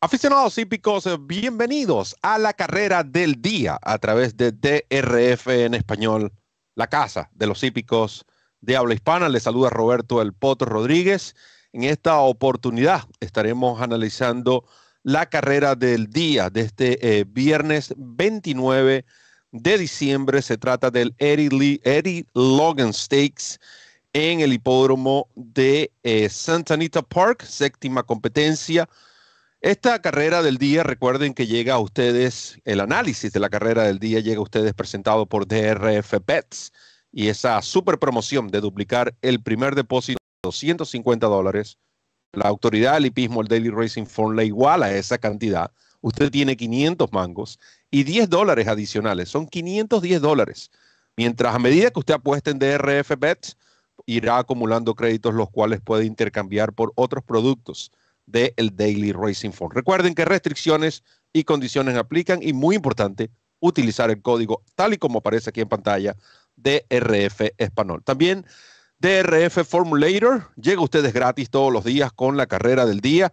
Aficionados hípicos, bienvenidos a la carrera del día a través de DRF en español, la casa de los hípicos de habla hispana. Les saluda Roberto El Potro Rodríguez. En esta oportunidad estaremos analizando la carrera del día de este eh, viernes 29 de diciembre. Se trata del Eddie, Logan Stakes en el hipódromo de eh, Santa Anita Park, séptima competencia esta carrera del día, recuerden que llega a ustedes, el análisis de la carrera del día llega a ustedes presentado por DRF Bets y esa super promoción de duplicar el primer depósito de 250 dólares. La autoridad del hipismo, el Daily Racing Fund, le iguala esa cantidad. Usted tiene 500 mangos y 10 dólares adicionales. Son 510 dólares. Mientras a medida que usted apuesta en DRF Bets, irá acumulando créditos los cuales puede intercambiar por otros productos del el Daily Racing Form. Recuerden que restricciones y condiciones aplican y muy importante, utilizar el código tal y como aparece aquí en pantalla DRF Español. También DRF Formulator llega a ustedes gratis todos los días con la carrera del día,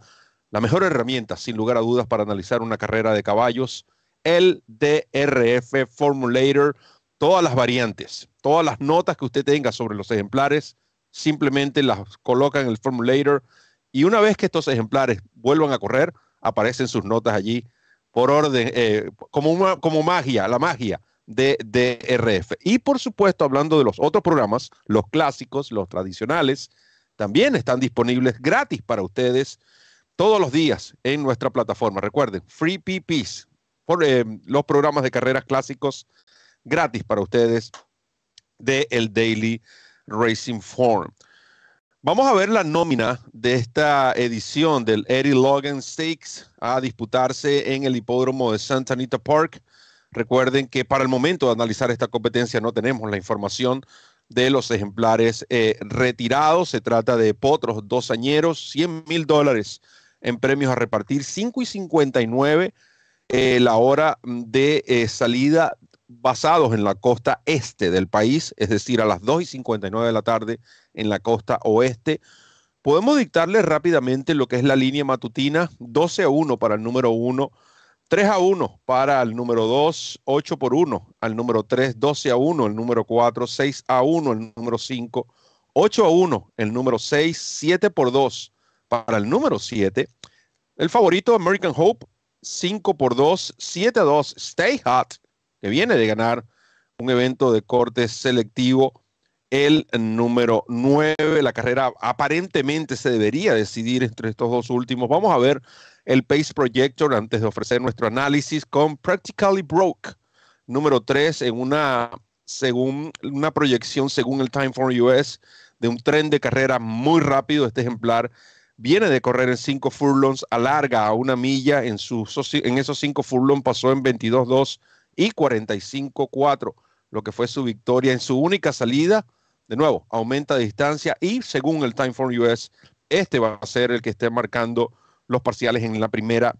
la mejor herramienta sin lugar a dudas para analizar una carrera de caballos, el DRF Formulator, todas las variantes, todas las notas que usted tenga sobre los ejemplares, simplemente las coloca en el Formulator y una vez que estos ejemplares vuelvan a correr, aparecen sus notas allí por orden, eh, como, como magia, la magia de DRF. Y por supuesto, hablando de los otros programas, los clásicos, los tradicionales, también están disponibles gratis para ustedes todos los días en nuestra plataforma. Recuerden, Free PPs, por, eh, los programas de carreras clásicos gratis para ustedes de el Daily Racing Form. Vamos a ver la nómina de esta edición del Eddie Logan Stakes a disputarse en el hipódromo de Santa Anita Park. Recuerden que para el momento de analizar esta competencia no tenemos la información de los ejemplares eh, retirados. Se trata de potros dos añeros, 100 mil dólares en premios a repartir, 5 y 59 eh, la hora de eh, salida basados en la costa este del país, es decir, a las 2 y 59 de la tarde en la costa oeste. Podemos dictarle rápidamente lo que es la línea matutina, 12 a 1 para el número 1, 3 a 1 para el número 2, 8 por 1 al número 3, 12 a 1 el número 4, 6 a 1 el número 5, 8 a 1 el número 6, 7 por 2 para el número 7. El favorito American Hope, 5 por 2, 7 a 2, Stay Hot que viene de ganar un evento de corte selectivo. El número 9, la carrera aparentemente se debería decidir entre estos dos últimos. Vamos a ver el Pace Projector antes de ofrecer nuestro análisis con Practically Broke, número 3, en una, según, una proyección según el Time for US de un tren de carrera muy rápido. Este ejemplar viene de correr en 5 furlongs, larga, a una milla en, su, en esos 5 furlongs, pasó en 22 22.2 y 45-4, lo que fue su victoria en su única salida. De nuevo, aumenta distancia y según el Time for US, este va a ser el que esté marcando los parciales en la primera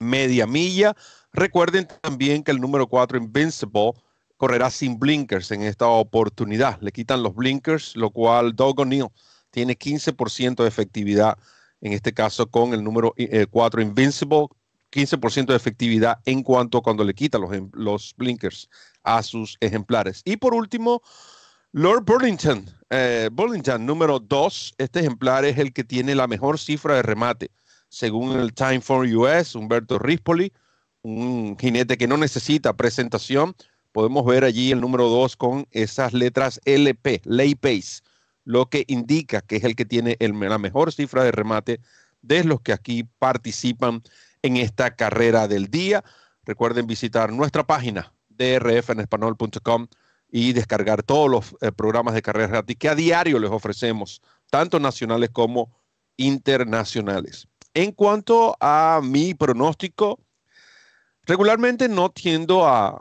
media milla. Recuerden también que el número 4, Invincible, correrá sin blinkers en esta oportunidad. Le quitan los blinkers, lo cual Doug O'Neill tiene 15% de efectividad, en este caso con el número 4, eh, Invincible, 15% de efectividad en cuanto a cuando le quita los, em, los blinkers a sus ejemplares. Y por último, Lord Burlington, eh, Burlington número 2, este ejemplar es el que tiene la mejor cifra de remate, según el Time for US, Humberto Rispoli, un jinete que no necesita presentación. Podemos ver allí el número 2 con esas letras LP, Lay Pace, lo que indica que es el que tiene el, la mejor cifra de remate de los que aquí participan en esta carrera del día. Recuerden visitar nuestra página drfenespanol.com y descargar todos los eh, programas de carrera gratis que a diario les ofrecemos, tanto nacionales como internacionales. En cuanto a mi pronóstico, regularmente no tiendo a,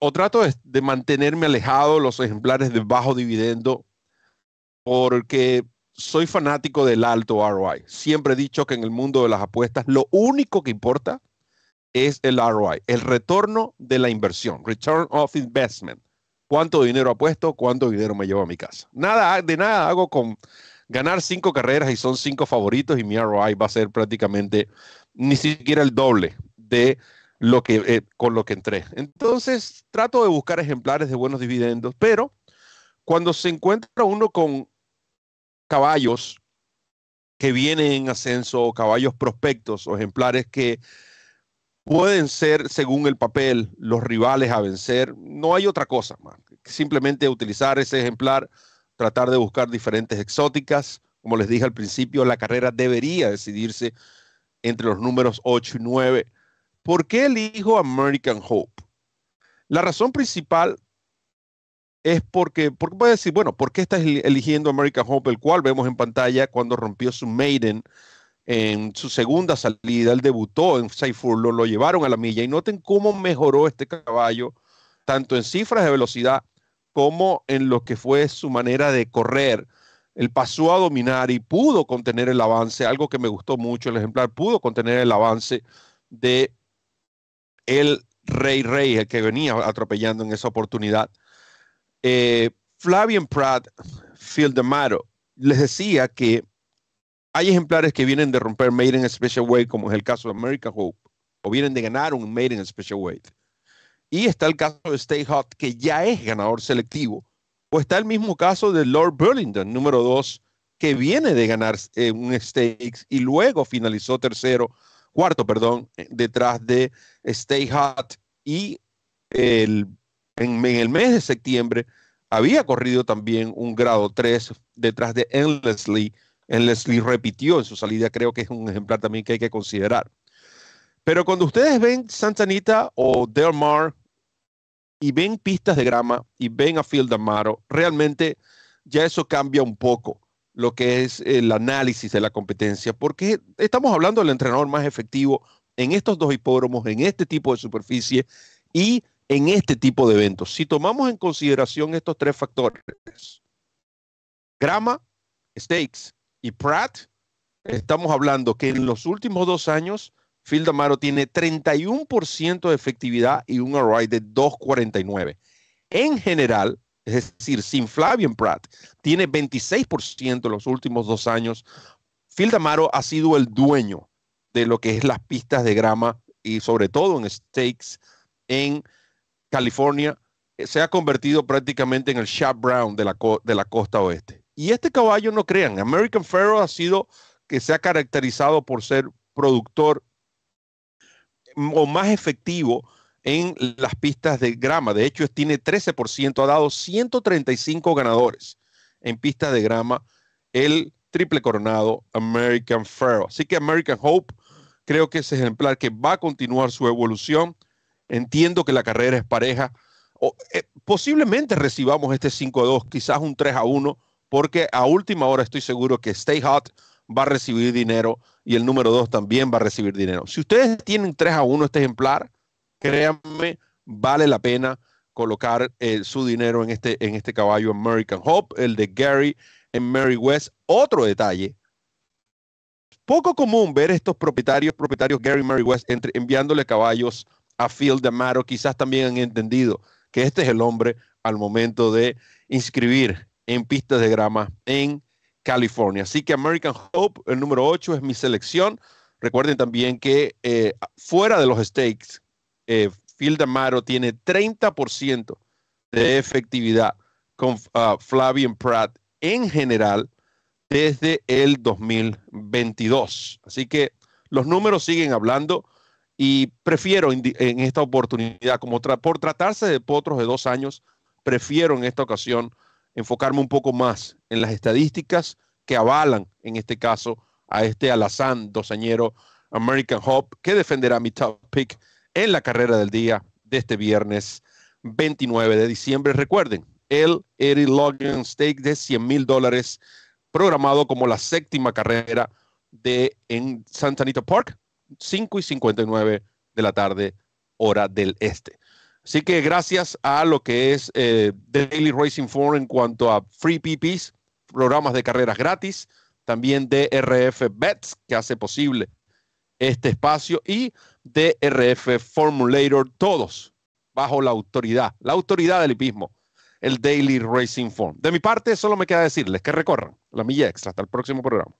o trato de, mantenerme alejado de los ejemplares de bajo dividendo, porque soy fanático del alto ROI. Siempre he dicho que en el mundo de las apuestas lo único que importa es el ROI, el retorno de la inversión, return of investment. ¿Cuánto dinero apuesto? ¿Cuánto dinero me llevo a mi casa? Nada, de nada hago con ganar cinco carreras y son cinco favoritos y mi ROI va a ser prácticamente ni siquiera el doble de lo que eh, con lo que entré. Entonces, trato de buscar ejemplares de buenos dividendos, pero cuando se encuentra uno con caballos que vienen en ascenso o caballos prospectos o ejemplares que pueden ser, según el papel, los rivales a vencer. No hay otra cosa más. Simplemente utilizar ese ejemplar, tratar de buscar diferentes exóticas. Como les dije al principio, la carrera debería decidirse entre los números 8 y 9. ¿Por qué elijo American Hope? La razón principal es porque, porque puede decir, bueno, ¿por qué estás eligiendo American Hope, el cual vemos en pantalla cuando rompió su maiden en su segunda salida? Él debutó en Seifur lo, lo llevaron a la milla y noten cómo mejoró este caballo, tanto en cifras de velocidad como en lo que fue su manera de correr. Él pasó a dominar y pudo contener el avance, algo que me gustó mucho el ejemplar, pudo contener el avance de el Rey Rey, el que venía atropellando en esa oportunidad. Eh, Flavian Pratt DeMaro les decía que hay ejemplares que vienen de romper Made in Special Weight como es el caso de America Hope, o vienen de ganar un Made in Special Weight Y está el caso de Stay Hot, que ya es ganador selectivo. O está el mismo caso de Lord Burlington, número 2, que viene de ganar eh, un Stakes y luego finalizó tercero, cuarto, perdón, eh, detrás de Stay Hot y el en, el mes de septiembre había corrido también un grado 3 detrás de Endlessly. Endlessly repitió en su salida, creo que es un ejemplar también que hay que considerar. Pero cuando ustedes ven Santa o Del Mar y ven pistas de grama y ven a Field Amaro, realmente ya eso cambia un poco lo que es el análisis de la competencia, porque estamos hablando del entrenador más efectivo en estos dos hipódromos, en este tipo de superficie, y en este tipo de eventos. Si tomamos en consideración estos tres factores, grama, stakes y Pratt, estamos hablando que en los últimos dos años, Phil Damaro tiene 31% de efectividad y un ROI de 2.49. En general, es decir, sin Flavian Pratt, tiene 26% en los últimos dos años. Phil Damaro ha sido el dueño de lo que es las pistas de grama y sobre todo en stakes en California, eh, se ha convertido prácticamente en el shot Brown de la, de la costa oeste. Y este caballo, no crean, American Pharaoh ha sido que se ha caracterizado por ser productor mm, o más efectivo en las pistas de grama. De hecho, tiene 13%, ha dado 135 ganadores en pistas de grama el triple coronado American Pharaoh. Así que American Hope creo que es ejemplar que va a continuar su evolución. Entiendo que la carrera es pareja. O, eh, posiblemente recibamos este 5-2, quizás un 3-1, porque a última hora estoy seguro que Stay Hot va a recibir dinero y el número 2 también va a recibir dinero. Si ustedes tienen 3 a 1 este ejemplar, créanme, vale la pena colocar eh, su dinero en este, en este caballo American Hope, el de Gary en Mary West. Otro detalle, poco común ver estos propietarios, propietarios Gary Mary West enviándole caballos a Phil D'Amaro quizás también han entendido que este es el hombre al momento de inscribir en pistas de grama en California. Así que American Hope, el número 8, es mi selección. Recuerden también que eh, fuera de los stakes, eh, Phil D'Amaro tiene 30% de efectividad con ah, Flavian Pratt en general desde el 2022. Así que los números siguen hablando. Y prefiero en esta oportunidad, como por tratarse de potros de dos años, prefiero en esta ocasión enfocarme un poco más en las estadísticas que avalan, en este caso, a este alazán dosañero American Hope, que defenderá mi top pick en la carrera del día de este viernes 29 de diciembre. Recuerden, el Eddie Logan Stake de 100 mil dólares, programado como la séptima carrera de, en Santa Anita Park, 5 y 59 de la tarde, hora del este. Así que gracias a lo que es eh, Daily Racing Form en cuanto a free PPs, programas de carreras gratis, también DRF Bets, que hace posible este espacio, y DRF Formulator, todos bajo la autoridad, la autoridad del hipismo, el Daily Racing Form. De mi parte, solo me queda decirles que recorran la milla extra. Hasta el próximo programa.